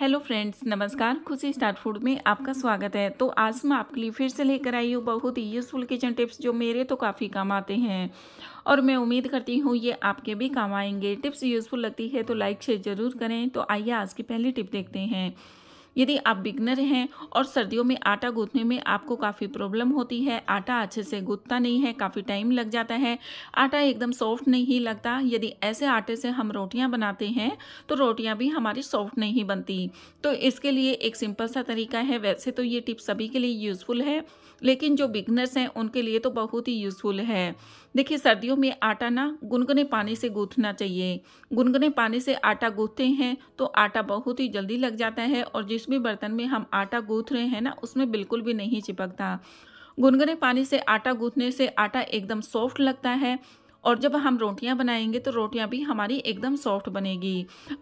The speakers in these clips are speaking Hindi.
हेलो फ्रेंड्स नमस्कार खुशी स्टार्ट फूड में आपका स्वागत है तो आज मैं आपके लिए फिर से लेकर आई हूँ बहुत ही यूज़फुल किचन टिप्स जो मेरे तो काफ़ी काम आते हैं और मैं उम्मीद करती हूँ ये आपके भी काम आएंगे टिप्स यूज़फुल लगती है तो लाइक शेयर ज़रूर करें तो आइए आज की पहली टिप देखते हैं यदि आप बिगनर हैं और सर्दियों में आटा गूंथने में आपको काफ़ी प्रॉब्लम होती है आटा अच्छे से गूंथता नहीं है काफ़ी टाइम लग जाता है आटा एकदम सॉफ्ट नहीं लगता यदि ऐसे आटे से हम रोटियां बनाते हैं तो रोटियां भी हमारी सॉफ्ट नहीं बनती तो इसके लिए एक सिंपल सा तरीका है वैसे तो ये टिप सभी के लिए यूज़फुल है लेकिन जो बिगनर्स हैं उनके लिए तो बहुत ही यूज़फुल है देखिए सर्दियों में आटा ना गुनगुने पानी से गूंथना चाहिए गुनगुने पानी से आटा गूंथते हैं तो आटा बहुत ही जल्दी लग जाता है और जिस जिस भी बर्तन में हम आटा गूँथ रहे हैं ना उसमें बिल्कुल भी नहीं चिपकता गुनगुने पानी से आटा गूँथने से आटा एकदम सॉफ्ट लगता है और जब हम रोटियां बनाएंगे तो रोटियां भी हमारी एकदम सॉफ्ट बनेगी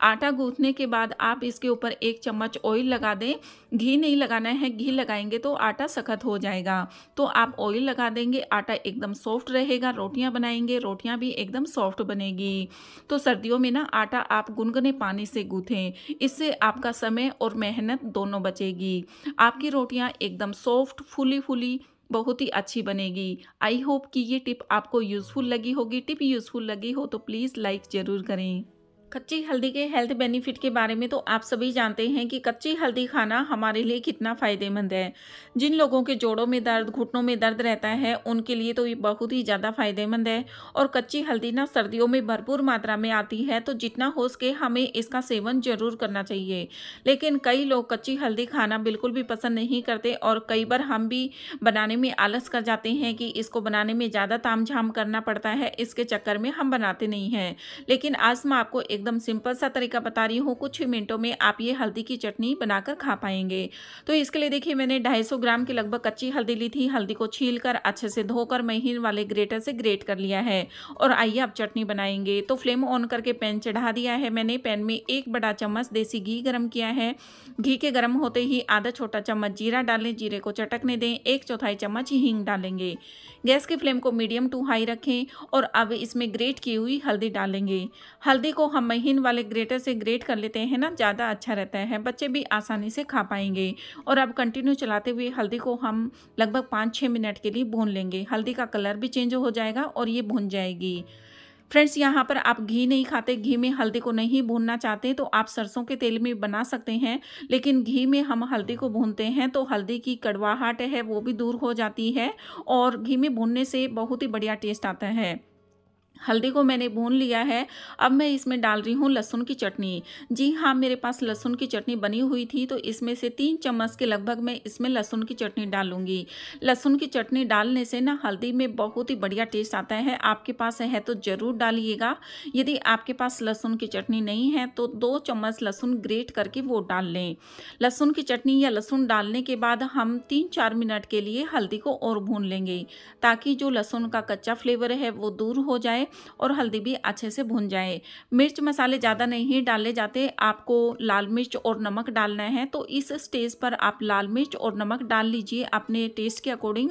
आटा गूंथने के बाद आप इसके ऊपर एक चम्मच ऑयल लगा दें घी नहीं लगाना है घी लगाएंगे तो आटा सख्त हो जाएगा तो आप ऑयल लगा देंगे आटा एकदम सॉफ्ट रहेगा रोटियां बनाएंगे रोटियां भी एकदम सॉफ्ट बनेगी तो सर्दियों में ना आटा आप गुनगुने पानी से गूँथें इससे आपका समय और मेहनत दोनों बचेगी आपकी रोटियाँ एकदम सॉफ्ट फूली फूली बहुत ही अच्छी बनेगी आई होप कि ये टिप आपको यूज़फुल लगी होगी टिप यूज़फुल लगी हो तो प्लीज़ लाइक ज़रूर करें कच्ची हल्दी के हेल्थ बेनिफिट के बारे में तो आप सभी जानते हैं कि कच्ची हल्दी खाना हमारे लिए कितना फ़ायदेमंद है जिन लोगों के जोड़ों में दर्द घुटनों में दर्द रहता है उनके लिए तो ये बहुत ही ज़्यादा फ़ायदेमंद है और कच्ची हल्दी ना सर्दियों में भरपूर मात्रा में आती है तो जितना हो सके हमें इसका सेवन ज़रूर करना चाहिए लेकिन कई लोग कच्ची हल्दी खाना बिल्कुल भी पसंद नहीं करते और कई बार हम भी बनाने में आलस कर जाते हैं कि इसको बनाने में ज़्यादा ताम झाम करना पड़ता है इसके चक्कर में हम बनाते नहीं हैं लेकिन आज मैं आपको एक एकदम सिंपल सा तरीका बता रही हूँ कुछ ही मिनटों में आप ये हल्दी की चटनी बनाकर खा पाएंगे तो इसके लिए देखिए मैंने 250 ग्राम की लगभग कच्ची हल्दी ली थी हल्दी को छील कर अच्छे से धोकर महीन वाले ग्रेटर से ग्रेट कर लिया है और आइए आप चटनी बनाएंगे तो फ्लेम ऑन करके पैन चढ़ा दिया है मैंने पैन में एक बड़ा चम्मच देसी घी गर्म किया है घी के गर्म होते ही आधा छोटा चम्मच जीरा डालें जीरे को चटकने दें एक चौथाई चम्मच हींग डालेंगे गैस की फ्लेम को मीडियम टू हाई रखें और अब इसमें ग्रेट की हुई हल्दी डालेंगे हल्दी को हम महीन वाले ग्रेटर से ग्रेट कर लेते हैं ना ज़्यादा अच्छा रहता है बच्चे भी आसानी से खा पाएंगे और अब कंटिन्यू चलाते हुए हल्दी को हम लगभग पाँच छः मिनट के लिए भून लेंगे हल्दी का कलर भी चेंज हो जाएगा और ये भून जाएगी फ्रेंड्स यहाँ पर आप घी नहीं खाते घी में हल्दी को नहीं भूनना चाहते तो आप सरसों के तेल में बना सकते हैं लेकिन घी में हम हल्दी को भूनते हैं तो हल्दी की कड़वाहट है वो भी दूर हो जाती है और घी में भूनने से बहुत ही बढ़िया टेस्ट आता है हल्दी को मैंने भून लिया है अब मैं इसमें डाल रही हूँ लहसुन की चटनी जी हाँ मेरे पास लहसुन की चटनी बनी हुई थी तो इसमें से तीन चम्मच के लगभग मैं इसमें लहसुन की चटनी डालूंगी लहसुन की चटनी डालने से ना हल्दी में बहुत ही बढ़िया टेस्ट आता है आपके पास है तो ज़रूर डालिएगा यदि आपके पास लहसुन की चटनी नहीं है तो दो चम्मच लहसुन ग्रेट करके वो डाल लें लहसुन की चटनी या लहसुन डालने के बाद हम तीन चार मिनट के लिए हल्दी को और भून लेंगे ताकि जो लहसुन का कच्चा फ्लेवर है वो दूर हो जाए और हल्दी भी अच्छे से भून जाए मिर्च मसाले ज़्यादा नहीं डाले जाते आपको लाल मिर्च और नमक डालना है तो इस स्टेज पर आप लाल मिर्च और नमक डाल लीजिए अपने टेस्ट के अकॉर्डिंग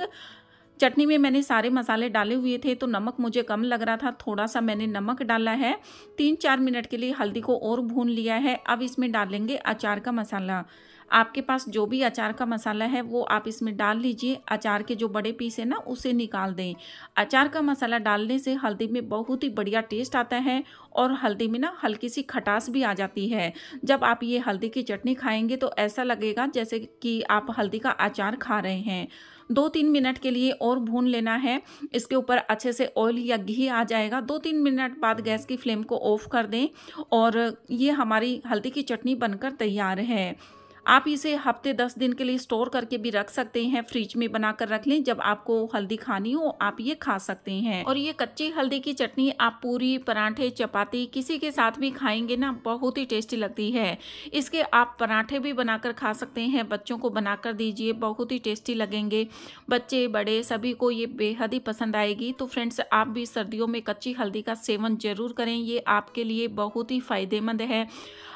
चटनी में मैंने सारे मसाले डाले हुए थे तो नमक मुझे कम लग रहा था थोड़ा सा मैंने नमक डाला है तीन चार मिनट के लिए हल्दी को और भून लिया है अब इसमें डालेंगे अचार का मसाला आपके पास जो भी अचार का मसाला है वो आप इसमें डाल लीजिए अचार के जो बड़े पीस है ना उसे निकाल दें अचार का मसाला डालने से हल्दी में बहुत ही बढ़िया टेस्ट आता है और हल्दी में ना हल्की सी खटास भी आ जाती है जब आप ये हल्दी की चटनी खाएंगे तो ऐसा लगेगा जैसे कि आप हल्दी का अचार खा रहे हैं दो तीन मिनट के लिए और भून लेना है इसके ऊपर अच्छे से ऑयल या घी आ जाएगा दो तीन मिनट बाद गैस की फ्लेम को ऑफ कर दें और ये हमारी हल्दी की चटनी बनकर तैयार है आप इसे हफ्ते दस दिन के लिए स्टोर करके भी रख सकते हैं फ्रिज में बनाकर रख लें जब आपको हल्दी खानी हो आप ये खा सकते हैं और ये कच्ची हल्दी की चटनी आप पूरी पराठे चपाती किसी के साथ भी खाएंगे ना बहुत ही टेस्टी लगती है इसके आप पराठे भी बनाकर खा सकते हैं बच्चों को बनाकर दीजिए बहुत ही टेस्टी लगेंगे बच्चे बड़े सभी को ये बेहद ही पसंद आएगी तो फ्रेंड्स आप भी सर्दियों में कच्ची हल्दी का सेवन ज़रूर करें ये आपके लिए बहुत ही फ़ायदेमंद है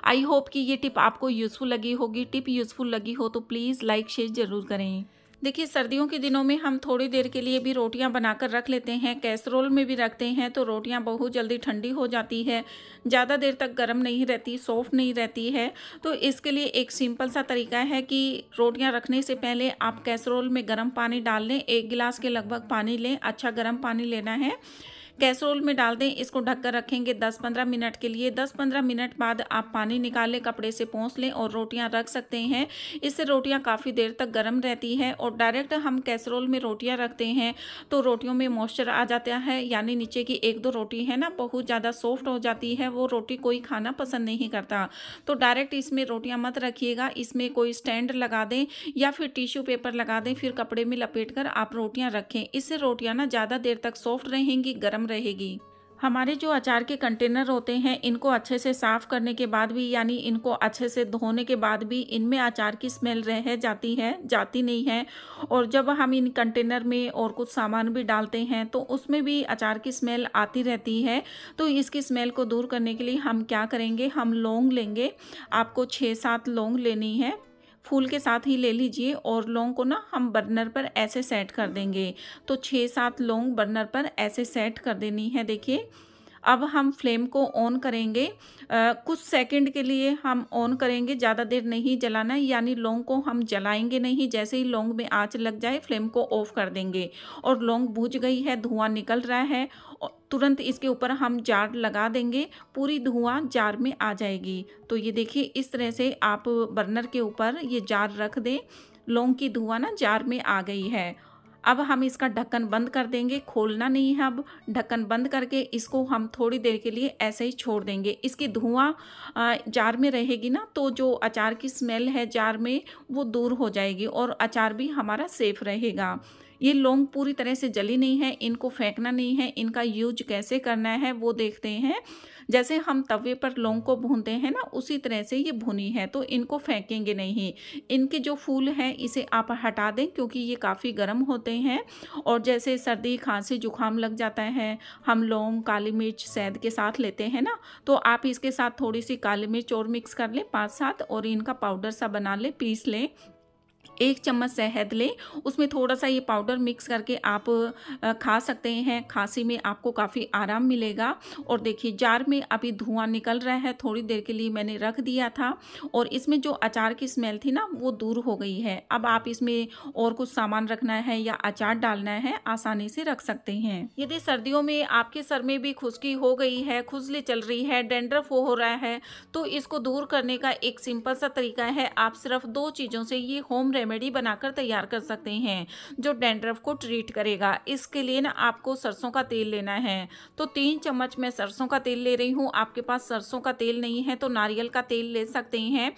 आई होप कि ये टिप आपको यूज़फुल लगी होगी टिप टिप यूज़फुल लगी हो तो प्लीज़ लाइक शेयर ज़रूर करें देखिए सर्दियों के दिनों में हम थोड़ी देर के लिए भी रोटियां बनाकर रख लेते हैं कैसरोल में भी रखते हैं तो रोटियां बहुत जल्दी ठंडी हो जाती है ज़्यादा देर तक गर्म नहीं रहती सॉफ्ट नहीं रहती है तो इसके लिए एक सिंपल सा तरीका है कि रोटियां रखने से पहले आप कैसरोल में गर्म पानी डाल लें एक गिलास के लगभग पानी लें अच्छा गर्म पानी लेना है कैसरोल में डाल दें इसको ढककर रखेंगे 10-15 मिनट के लिए 10-15 मिनट बाद आप पानी निकालें कपड़े से पोंछ लें और रोटियां रख सकते हैं इससे रोटियां काफ़ी देर तक गर्म रहती हैं और डायरेक्ट हम कैसरोल में रोटियां रखते हैं तो रोटियों में मॉइस्चर आ जाता है यानी नीचे की एक दो रोटी है ना बहुत ज़्यादा सॉफ्ट हो जाती है वो रोटी कोई खाना पसंद नहीं करता तो डायरेक्ट इसमें रोटियाँ मत रखिएगा इसमें कोई स्टैंड लगा दें या फिर टिश्यू पेपर लगा दें फिर कपड़े में लपेट कर आप रोटियाँ रखें इससे रोटियाँ ना ज़्यादा देर तक सॉफ्ट रहेंगी गर्म गर्म रहेगी हमारे जो अचार के कंटेनर होते हैं इनको अच्छे से साफ़ करने के बाद भी यानी इनको अच्छे से धोने के बाद भी इनमें अचार की स्मेल रह जाती है जाती नहीं है और जब हम इन कंटेनर में और कुछ सामान भी डालते हैं तो उसमें भी अचार की स्मेल आती रहती है तो इसकी स्मेल को दूर करने के लिए हम क्या करेंगे हम लौंग लेंगे आपको छः सात लौंग लेनी है फूल के साथ ही ले लीजिए और लौंग को ना हम बर्नर पर ऐसे सेट कर देंगे तो छः सात लौंग बर्नर पर ऐसे सेट कर देनी है देखिए अब हम फ्लेम को ऑन करेंगे आ, कुछ सेकंड के लिए हम ऑन करेंगे ज़्यादा देर नहीं जलाना है यानी लौंग को हम जलाएंगे नहीं जैसे ही लौंग में आँच लग जाए फ्लेम को ऑफ कर देंगे और लौंग भूज गई है धुआं निकल रहा है तुरंत इसके ऊपर हम जार लगा देंगे पूरी धुआं जार में आ जाएगी तो ये देखिए इस तरह से आप बर्नर के ऊपर ये जार रख दें लौंग की धुआं ना जार में आ गई है अब हम इसका ढक्कन बंद कर देंगे खोलना नहीं है अब ढक्कन बंद करके इसको हम थोड़ी देर के लिए ऐसे ही छोड़ देंगे इसकी धुआं जार में रहेगी ना तो जो अचार की स्मेल है जार में वो दूर हो जाएगी और अचार भी हमारा सेफ रहेगा ये लौंग पूरी तरह से जली नहीं है इनको फेंकना नहीं है इनका यूज कैसे करना है वो देखते हैं जैसे हम तवे पर लौंग को भूनते हैं ना उसी तरह से ये भुनी है तो इनको फेंकेंगे नहीं इनके जो फूल हैं इसे आप हटा दें क्योंकि ये काफ़ी गर्म होते हैं और जैसे सर्दी खांसी जुकाम लग जाता है हम लौंग काली मिर्च सैद के साथ लेते हैं ना तो आप इसके साथ थोड़ी सी काली मिर्च और मिक्स कर लें पाँच सात और इनका पाउडर सा बना लें पीस लें एक चम्मच शहद लें उसमें थोड़ा सा ये पाउडर मिक्स करके आप खा सकते हैं खांसी में आपको काफ़ी आराम मिलेगा और देखिए जार में अभी धुआं निकल रहा है थोड़ी देर के लिए मैंने रख दिया था और इसमें जो अचार की स्मेल थी ना वो दूर हो गई है अब आप इसमें और कुछ सामान रखना है या अचार डालना है आसानी से रख सकते हैं यदि सर्दियों में आपके सर में भी खुशकी हो गई है खुजली चल रही है डेंड्रफ हो रहा है तो इसको दूर करने का एक सिंपल सा तरीका है आप सिर्फ दो चीज़ों से ये होम रेमेडी रेमेडी बनाकर तैयार कर सकते हैं जो डेंड्रफ को ट्रीट करेगा इसके लिए ना आपको सरसों का तेल लेना है तो तीन चम्मच मैं सरसों का तेल ले रही हूँ आपके पास सरसों का तेल नहीं है तो नारियल का तेल ले सकते हैं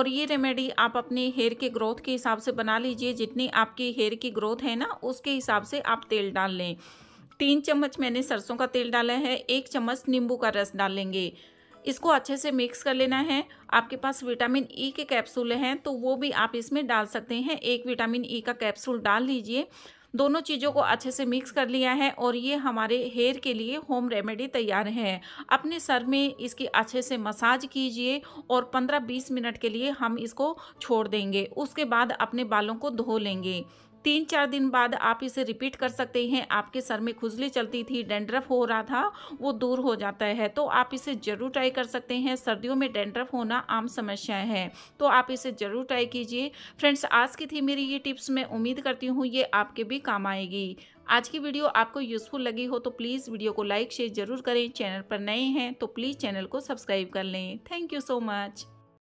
और ये रेमेडी आप अपने हेयर के ग्रोथ के हिसाब से बना लीजिए जितनी आपकी हेयर की ग्रोथ है ना उसके हिसाब से आप तेल डाल लें तीन चम्मच मैंने सरसों का तेल डाला है एक चम्मच नींबू का रस डालेंगे इसको अच्छे से मिक्स कर लेना है आपके पास विटामिन ई e के कैप्सूल हैं तो वो भी आप इसमें डाल सकते हैं एक विटामिन ई e का कैप्सूल डाल लीजिए दोनों चीज़ों को अच्छे से मिक्स कर लिया है और ये हमारे हेयर के लिए होम रेमेडी तैयार है अपने सर में इसकी अच्छे से मसाज कीजिए और 15-20 मिनट के लिए हम इसको छोड़ देंगे उसके बाद अपने बालों को धो लेंगे तीन चार दिन बाद आप इसे रिपीट कर सकते हैं आपके सर में खुजली चलती थी डेंड्रफ हो रहा था वो दूर हो जाता है तो आप इसे ज़रूर ट्राई कर सकते हैं सर्दियों में डेंड्रफ होना आम समस्या है तो आप इसे ज़रूर ट्राई कीजिए फ्रेंड्स आज की थी मेरी ये टिप्स मैं उम्मीद करती हूँ ये आपके भी काम आएगी आज की वीडियो आपको यूज़फुल लगी हो तो प्लीज़ वीडियो को लाइक शेयर ज़रूर करें चैनल पर नए हैं तो प्लीज़ चैनल को सब्सक्राइब कर लें थैंक यू सो मच